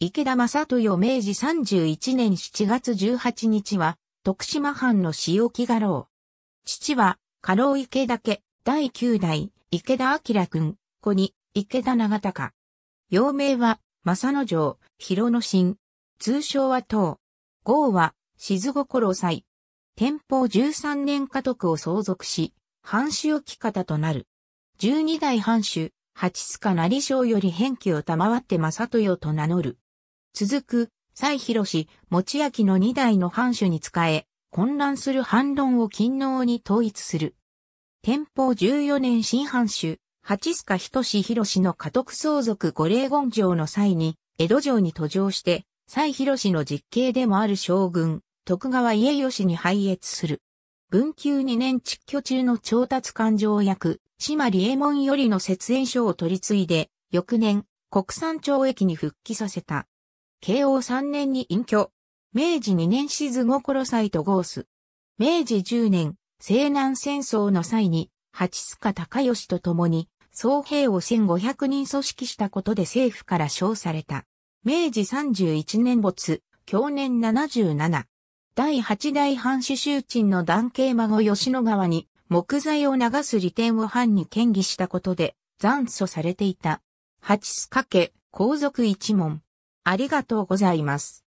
池田正豊明治31年7月18日は、徳島藩の使木画廊。父は、家老池田家、第9代、池田明君、子に、池田長隆。幼名は、正野城、広野新。通称は唐。号は、静心祭。天保13年家督を相続し、藩主置き方となる。12代藩主、八塚成将より返記を賜って正豊と名乗る。続く、蔡広氏、持明の二代の藩主に仕え、混乱する反論を勤能に統一する。天保十四年新藩主、八須賀仁志広氏の家督相続五霊言城の際に、江戸城に途上して、蔡広氏の実刑でもある将軍、徳川家義に拝謁する。文久二年蓄居中の調達官条約、島利右衛門よりの節縁書を取り継いで、翌年、国産懲役に復帰させた。慶応3年に隠居。明治2年静心頃祭とゴース。明治10年、西南戦争の際に、八須賀隆義と共に、総兵を1500人組織したことで政府から称された。明治31年没、享年77。第8代藩主周鎮の男系孫吉野川に木材を流す利点を藩に建議したことで、残訴されていた。八須賀家、皇族一門。ありがとうございます。